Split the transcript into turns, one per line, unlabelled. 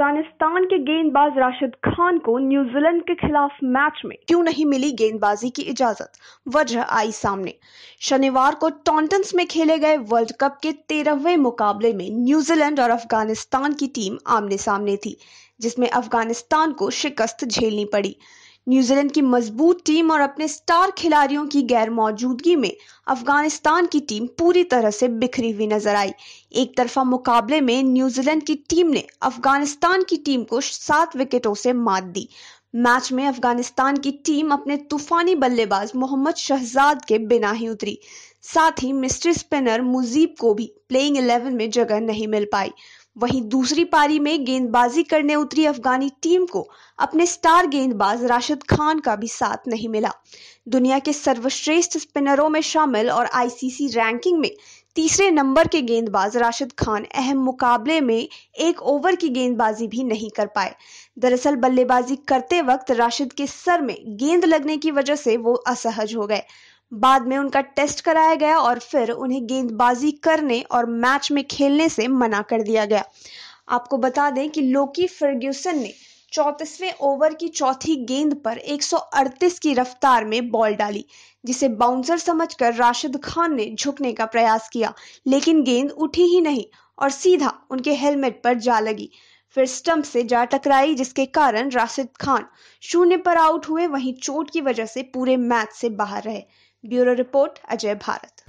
अफगानिस्तान के गेंदबाज राशिद खान को न्यूजीलैंड के खिलाफ मैच में क्यों नहीं मिली गेंदबाजी की इजाजत वजह आई सामने शनिवार को टॉन्टन्स में खेले गए वर्ल्ड कप के तेरहवें मुकाबले में न्यूजीलैंड और अफगानिस्तान की टीम आमने सामने थी जिसमें अफगानिस्तान को शिकस्त झेलनी पड़ी न्यूजीलैंड की मजबूत टीम और अपने स्टार खिलाड़ियों की गैर मौजूदगी में अफगानिस्तान की टीम पूरी तरह से बिखरी हुई नजर आई एक तरफा मुकाबले में न्यूजीलैंड की टीम ने अफगानिस्तान की टीम को सात विकेटों से मात दी मैच में अफगानिस्तान की टीम अपने तूफानी बल्लेबाज मोहम्मद शहजाद के बिना ही उतरी साथ ही मिस्ट्री स्पिनर मुजीब को भी प्लेइंग इलेवन में जगह नहीं मिल पाई वहीं दूसरी पारी में गेंदबाजी करने उतरी अफगानी टीम को अपने स्टार गेंदबाज राशिद खान का भी साथ नहीं मिला दुनिया के सर्वश्रेष्ठ स्पिनरों में शामिल और आईसीसी रैंकिंग में तीसरे नंबर के गेंदबाज राशिद खान अहम मुकाबले में एक ओवर की गेंदबाजी भी नहीं कर पाए दरअसल बल्लेबाजी करते वक्त राशिद के सर में गेंद लगने की वजह से वो असहज हो गए बाद में उनका टेस्ट कराया गया और फिर उन्हें गेंदबाजी करने और मैच में खेलने से मना कर दिया गया आपको बता दें कि लोकी फर्ग्यूसन ने चौंतीसवें ओवर की चौथी गेंद पर 138 की रफ्तार में बॉल डाली जिसे बाउंसर समझकर राशिद खान ने झुकने का प्रयास किया लेकिन गेंद उठी ही नहीं और सीधा उनके हेलमेट पर जा लगी फिर स्टंप से जा टकराई जिसके कारण राशिद खान शून्य पर आउट हुए वहीं चोट की वजह से पूरे मैच से बाहर रहे ब्यूरो रिपोर्ट अजय भारत